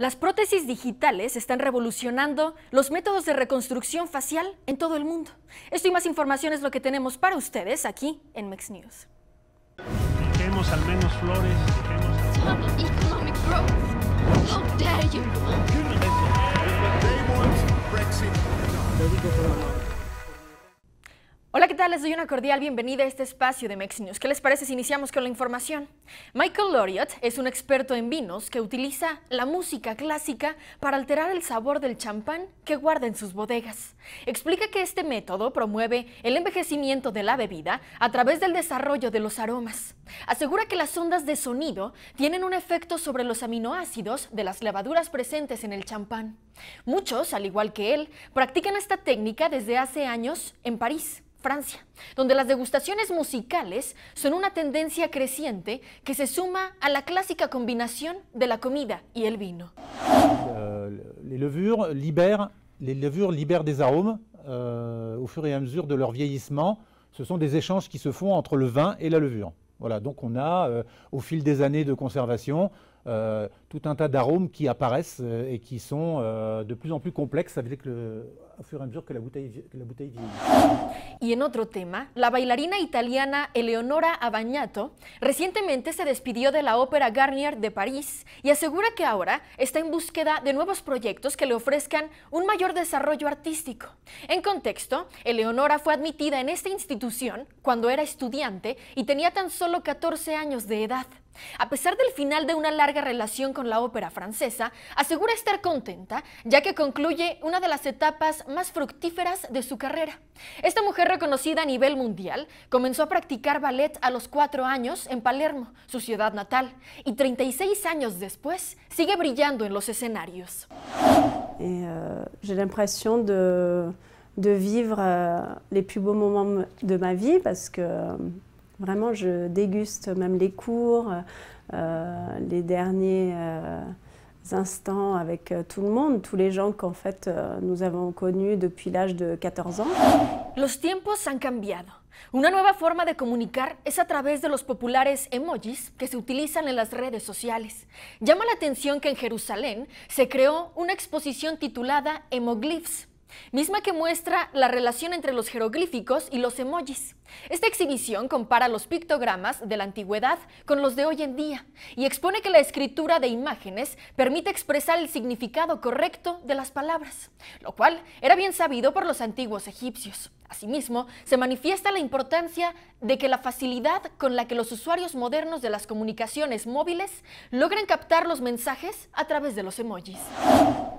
Las prótesis digitales están revolucionando los métodos de reconstrucción facial en todo el mundo. Esto y más información es lo que tenemos para ustedes aquí en MexNews. News. Hola, ¿qué tal? Les doy una cordial bienvenida a este espacio de Mex News. ¿Qué les parece si iniciamos con la información? Michael Loriot es un experto en vinos que utiliza la música clásica para alterar el sabor del champán que guarda en sus bodegas. Explica que este método promueve el envejecimiento de la bebida a través del desarrollo de los aromas. Asegura que las ondas de sonido tienen un efecto sobre los aminoácidos de las levaduras presentes en el champán. Muchos, al igual que él, practican esta técnica desde hace años en París. France, donde les dégustations musicales sont une tendance creciente que se suma à la classique combinación de la comida et el vin. Euh, les, levures libèrent, les levures libèrent des arômes euh, au fur et à mesure de leur vieillissement. Ce sont des échanges qui se font entre le vin et la levure. Voilà, donc on a, euh, au fil des années de conservation, Euh, todo un tas d'arômes qui que aparecen euh, et qui sont euh, de plus en plus complexes a fur que la bouteille, Y en otro tema, la bailarina italiana Eleonora Abagnato recientemente se despidió de la ópera Garnier de París y asegura que ahora está en búsqueda de nuevos proyectos que le ofrezcan un mayor desarrollo artístico. En contexto, Eleonora fue admitida en esta institución cuando era estudiante y tenía tan solo 14 años de edad. A pesar del final de una larga relación con la ópera francesa, asegura estar contenta, ya que concluye una de las etapas más fructíferas de su carrera. Esta mujer reconocida a nivel mundial comenzó a practicar ballet a los cuatro años en Palermo, su ciudad natal, y 36 años después sigue brillando en los escenarios. Uh, la impresión de, de, vivre euh, les plus beaux moments de ma vie parce que Vraiment, je déguste même les cours, euh, les derniers euh, instants avec euh, tout le monde, tous les gens qu'en fait nous avons connus depuis l'âge de 14 ans. Los tiempos han cambiado. Una nueva forma de comunicar es a través de los populares emojis que se utilizan en las redes sociales. Llama la atención que en Jerusalén se creó una exposición titulada Hemoglyphs misma que muestra la relación entre los jeroglíficos y los emojis. Esta exhibición compara los pictogramas de la antigüedad con los de hoy en día y expone que la escritura de imágenes permite expresar el significado correcto de las palabras, lo cual era bien sabido por los antiguos egipcios. Asimismo, se manifiesta la importancia de que la facilidad con la que los usuarios modernos de las comunicaciones móviles logren captar los mensajes a través de los emojis.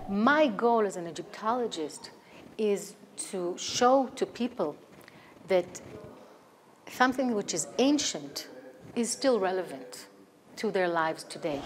My goal is an Egyptologist is to show to people that something which is ancient is still relevant to their lives today.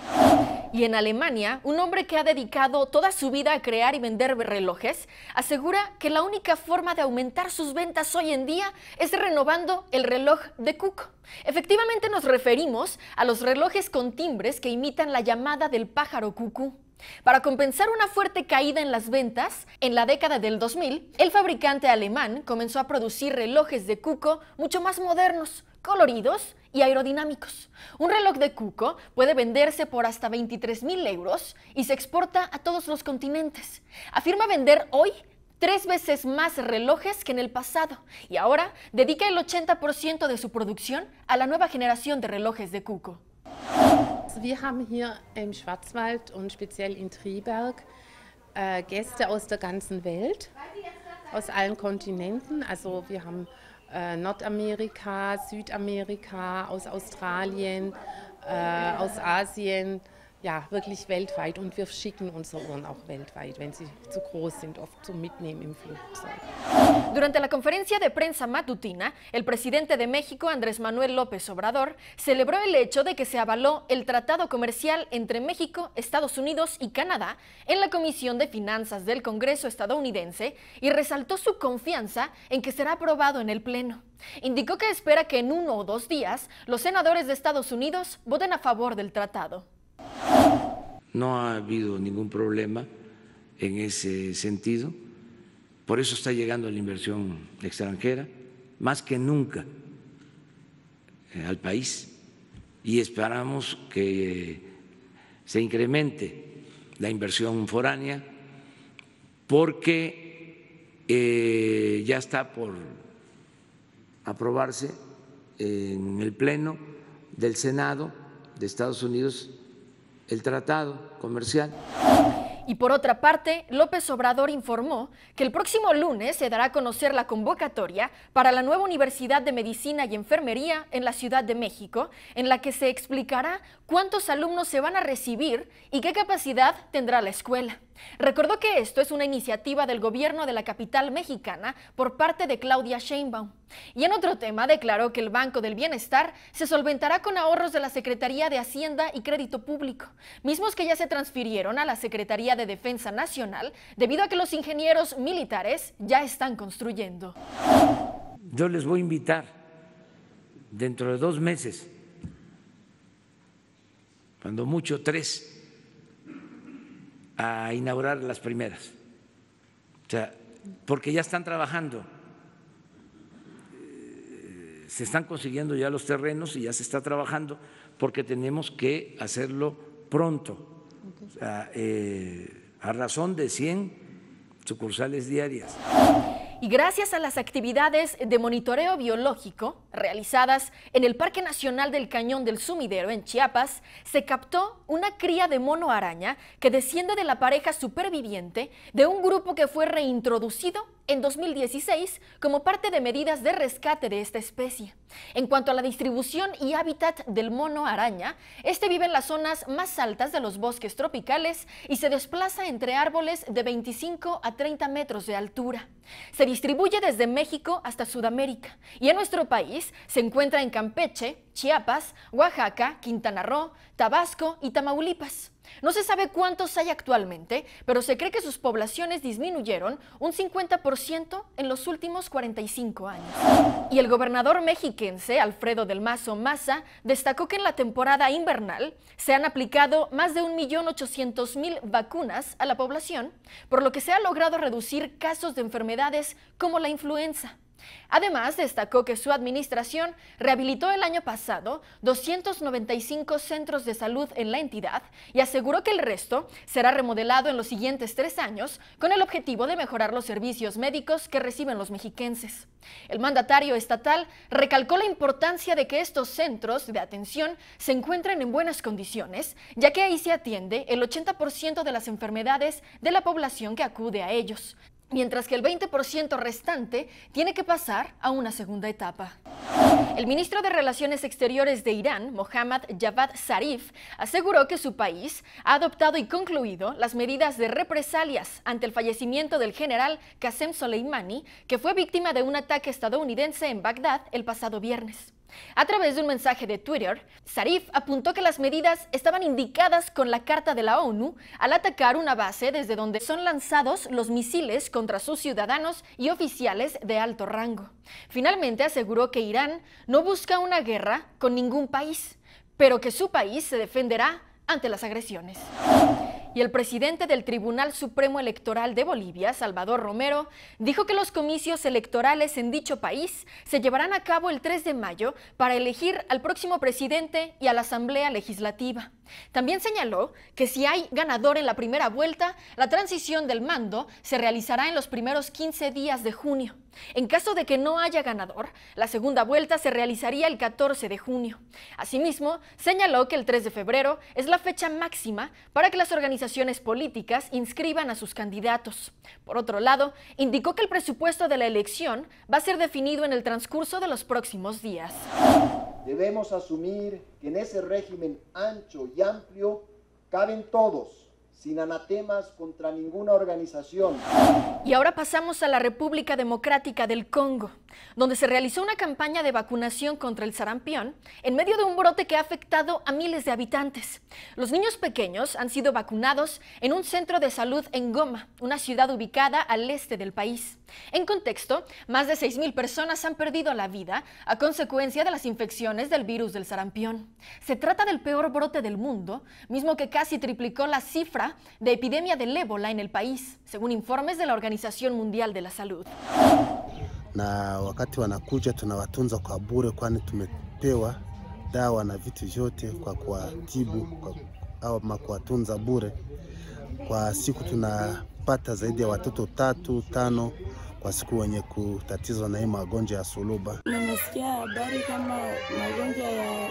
Y en Alemania, un hombre que ha dedicado toda su vida a crear y vender relojes asegura que la única forma de aumentar sus ventas hoy en día es renovando el reloj de Cook. Efectivamente nos referimos a los relojes con timbres que imitan la llamada del pájaro Cuckoo. Para compensar una fuerte caída en las ventas, en la década del 2000, el fabricante alemán comenzó a producir relojes de cuco mucho más modernos, coloridos y aerodinámicos. Un reloj de cuco puede venderse por hasta 23.000 euros y se exporta a todos los continentes. Afirma vender hoy tres veces más relojes que en el pasado y ahora dedica el 80% de su producción a la nueva generación de relojes de cuco. Also wir haben hier im Schwarzwald und speziell in Triberg äh, Gäste aus der ganzen Welt, aus allen Kontinenten. Also wir haben äh, Nordamerika, Südamerika, aus Australien, äh, aus Asien. ja, wirklich weltweit und wir schicken unsere Uhren auch weltweit, wenn sie zu groß sind, oft zum Mitnehmen im Flugzeug. Durante la conferencia de prensa matutina, el presidente de México, Andrés Manuel López Obrador, celebró el hecho de que se avaló el tratado comercial entre México, Estados Unidos y Canadá en la Comisión de Finanzas del Congreso estadounidense y resaltó su confianza en que será aprobado en el Pleno. Indicó que espera que en uno o dos días los senadores de Estados Unidos voten a favor del tratado. No ha habido ningún problema en ese sentido. Por eso está llegando la inversión extranjera más que nunca eh, al país y esperamos que eh, se incremente la inversión foránea porque eh, ya está por aprobarse en el Pleno del Senado de Estados Unidos el tratado comercial. Y por otra parte, López Obrador informó que el próximo lunes se dará a conocer la convocatoria para la nueva Universidad de Medicina y Enfermería en la Ciudad de México, en la que se explicará cuántos alumnos se van a recibir y qué capacidad tendrá la escuela. Recordó que esto es una iniciativa del gobierno de la capital mexicana por parte de Claudia Sheinbaum. Y en otro tema declaró que el Banco del Bienestar se solventará con ahorros de la Secretaría de Hacienda y Crédito Público, mismos que ya se transfirieron a la Secretaría de Defensa Nacional debido a que los ingenieros militares ya están construyendo. Yo les voy a invitar dentro de dos meses, cuando mucho tres, a inaugurar las primeras. O sea, porque ya están trabajando, eh, se están consiguiendo ya los terrenos y ya se está trabajando porque tenemos que hacerlo pronto a, eh, a razón de 100 sucursales diarias. Y gracias a las actividades de monitoreo biológico realizadas en el Parque Nacional del Cañón del Sumidero en Chiapas, se captó una cría de mono araña que desciende de la pareja superviviente de un grupo que fue reintroducido en 2016 como parte de medidas de rescate de esta especie. En cuanto a la distribución y hábitat del mono araña, este vive en las zonas más altas de los bosques tropicales y se desplaza entre árboles de 25 a 30 metros de altura. Se distribuye desde México hasta Sudamérica y en nuestro país se encuentra en Campeche, Chiapas, Oaxaca, Quintana Roo, Tabasco y Tamaulipas. No se sabe cuántos hay actualmente, pero se cree que sus poblaciones disminuyeron un 50% en los últimos 45 años. Y el gobernador mexiquense Alfredo del Mazo Maza destacó que en la temporada invernal se han aplicado más de 1.800.000 vacunas a la población, por lo que se ha logrado reducir casos de enfermedades como la influenza. Además, destacó que su administración rehabilitó el año pasado 295 centros de salud en la entidad y aseguró que el resto será remodelado en los siguientes tres años con el objetivo de mejorar los servicios médicos que reciben los mexiquenses. El mandatario estatal recalcó la importancia de que estos centros de atención se encuentren en buenas condiciones, ya que ahí se atiende el 80% de las enfermedades de la población que acude a ellos mientras que el 20% restante tiene que pasar a una segunda etapa. El ministro de Relaciones Exteriores de Irán, Mohammad Javad Zarif, aseguró que su país ha adoptado y concluido las medidas de represalias ante el fallecimiento del general Qasem Soleimani, que fue víctima de un ataque estadounidense en Bagdad el pasado viernes. A través de un mensaje de Twitter, Sarif apuntó que las medidas estaban indicadas con la Carta de la ONU al atacar una base desde donde son lanzados los misiles contra sus ciudadanos y oficiales de alto rango. Finalmente aseguró que Irán no busca una guerra con ningún país, pero que su país se defenderá ante las agresiones y el presidente del Tribunal Supremo Electoral de Bolivia, Salvador Romero, dijo que los comicios electorales en dicho país se llevarán a cabo el 3 de mayo para elegir al próximo presidente y a la Asamblea Legislativa. También señaló que si hay ganador en la primera vuelta, la transición del mando se realizará en los primeros 15 días de junio. En caso de que no haya ganador, la segunda vuelta se realizaría el 14 de junio. Asimismo, señaló que el 3 de febrero es la fecha máxima para que las organizaciones políticas inscriban a sus candidatos. Por otro lado, indicó que el presupuesto de la elección va a ser definido en el transcurso de los próximos días. Debemos asumir que en ese régimen ancho y amplio caben todos, sin anatemas contra ninguna organización. Y ahora pasamos a la República Democrática del Congo donde se realizó una campaña de vacunación contra el sarampión en medio de un brote que ha afectado a miles de habitantes. Los niños pequeños han sido vacunados en un centro de salud en Goma, una ciudad ubicada al este del país. En contexto, más de 6.000 personas han perdido la vida a consecuencia de las infecciones del virus del sarampión. Se trata del peor brote del mundo, mismo que casi triplicó la cifra de epidemia del ébola en el país, según informes de la Organización Mundial de la Salud. na wakati wanakuja tunawatunza kwa bure, kwani tumepewa dawa na vitu vyote kwa kuwatibu ama kuwatunza bure. Kwa siku tunapata zaidi ya watoto tatu tano kwa siku wenye kutatizwa na hii magonjwa ya suluba. Nimesikia habari kama magonjwa ya,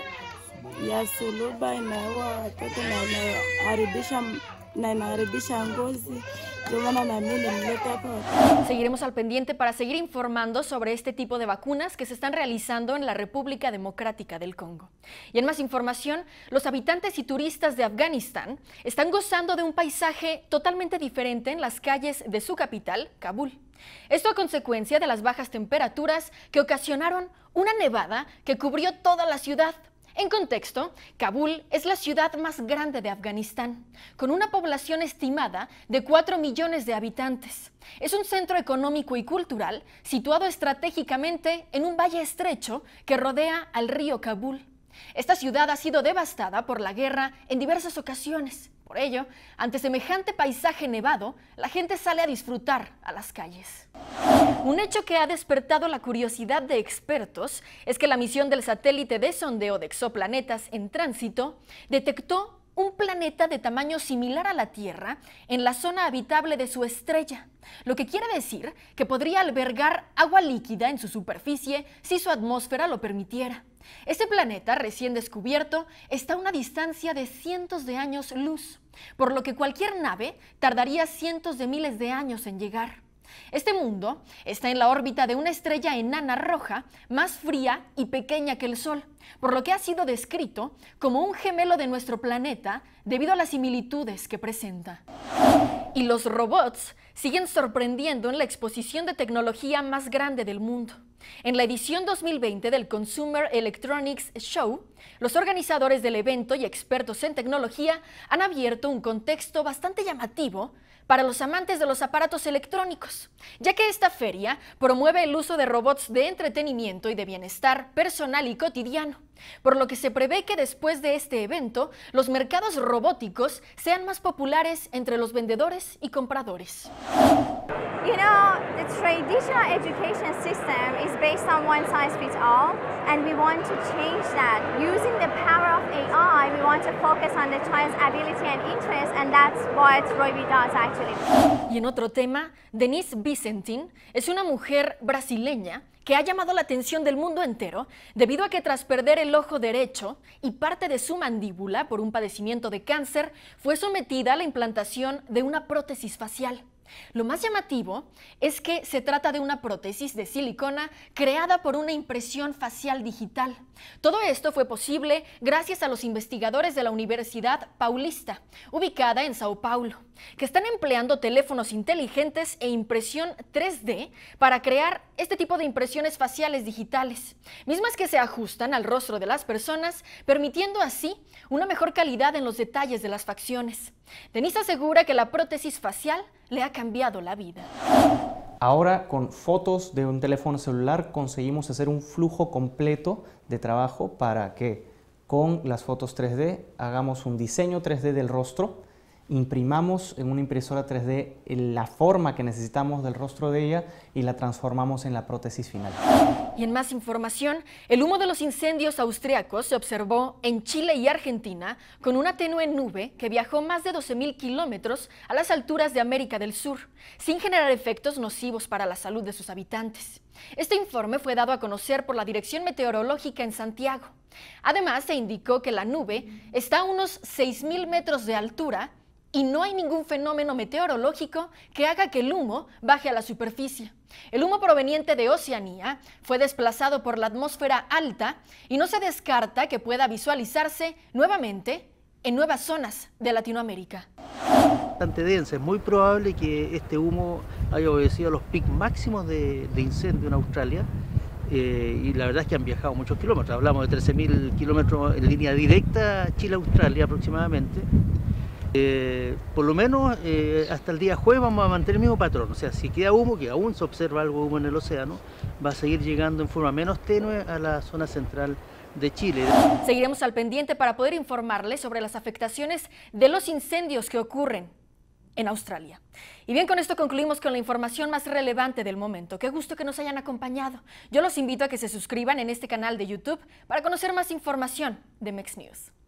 ya suluba inaua watoto na inaharibisha na inaharibisha ngozi Seguiremos al pendiente para seguir informando sobre este tipo de vacunas que se están realizando en la República Democrática del Congo. Y en más información, los habitantes y turistas de Afganistán están gozando de un paisaje totalmente diferente en las calles de su capital, Kabul. Esto a consecuencia de las bajas temperaturas que ocasionaron una nevada que cubrió toda la ciudad en contexto, Kabul es la ciudad más grande de Afganistán, con una población estimada de 4 millones de habitantes. Es un centro económico y cultural situado estratégicamente en un valle estrecho que rodea al río Kabul. Esta ciudad ha sido devastada por la guerra en diversas ocasiones. Por ello, ante semejante paisaje nevado, la gente sale a disfrutar a las calles. Un hecho que ha despertado la curiosidad de expertos es que la misión del satélite de sondeo de exoplanetas en tránsito detectó un planeta de tamaño similar a la Tierra en la zona habitable de su estrella, lo que quiere decir que podría albergar agua líquida en su superficie si su atmósfera lo permitiera. Este planeta recién descubierto está a una distancia de cientos de años luz, por lo que cualquier nave tardaría cientos de miles de años en llegar. Este mundo está en la órbita de una estrella enana roja más fría y pequeña que el Sol, por lo que ha sido descrito como un gemelo de nuestro planeta debido a las similitudes que presenta. Y los robots siguen sorprendiendo en la exposición de tecnología más grande del mundo. En la edición 2020 del Consumer Electronics Show, los organizadores del evento y expertos en tecnología han abierto un contexto bastante llamativo para los amantes de los aparatos electrónicos, ya que esta feria promueve el uso de robots de entretenimiento y de bienestar personal y cotidiano, por lo que se prevé que después de este evento los mercados robóticos sean más populares entre los vendedores y compradores. You know, the traditional education system is based on one size fits all. AI, Y en otro tema, Denise Vicentin es una mujer brasileña que ha llamado la atención del mundo entero debido a que tras perder el ojo derecho y parte de su mandíbula por un padecimiento de cáncer, fue sometida a la implantación de una prótesis facial. Lo más llamativo es que se trata de una prótesis de silicona creada por una impresión facial digital. Todo esto fue posible gracias a los investigadores de la Universidad Paulista, ubicada en Sao Paulo que están empleando teléfonos inteligentes e impresión 3D para crear este tipo de impresiones faciales digitales, mismas que se ajustan al rostro de las personas, permitiendo así una mejor calidad en los detalles de las facciones. Denise asegura que la prótesis facial le ha cambiado la vida. Ahora con fotos de un teléfono celular conseguimos hacer un flujo completo de trabajo para que con las fotos 3D hagamos un diseño 3D del rostro, imprimamos en una impresora 3D la forma que necesitamos del rostro de ella y la transformamos en la prótesis final. Y en más información, el humo de los incendios austríacos se observó en Chile y Argentina con una tenue nube que viajó más de 12.000 kilómetros a las alturas de América del Sur, sin generar efectos nocivos para la salud de sus habitantes. Este informe fue dado a conocer por la Dirección Meteorológica en Santiago. Además, se indicó que la nube está a unos 6.000 metros de altura y no hay ningún fenómeno meteorológico que haga que el humo baje a la superficie. El humo proveniente de Oceanía fue desplazado por la atmósfera alta y no se descarta que pueda visualizarse nuevamente en nuevas zonas de Latinoamérica. Bastante densa, es muy probable que este humo haya obedecido a los picos máximos de, incendio en Australia. Eh, y la verdad es que han viajado muchos kilómetros. Hablamos de 13.000 kilómetros en línea directa Chile-Australia aproximadamente. Eh, por lo menos eh, hasta el día jueves vamos a mantener el mismo patrón. O sea, si queda humo, que aún se observa algo humo en el océano, va a seguir llegando en forma menos tenue a la zona central de Chile. Seguiremos al pendiente para poder informarles sobre las afectaciones de los incendios que ocurren en Australia. Y bien, con esto concluimos con la información más relevante del momento. Qué gusto que nos hayan acompañado. Yo los invito a que se suscriban en este canal de YouTube para conocer más información de MexNews. News.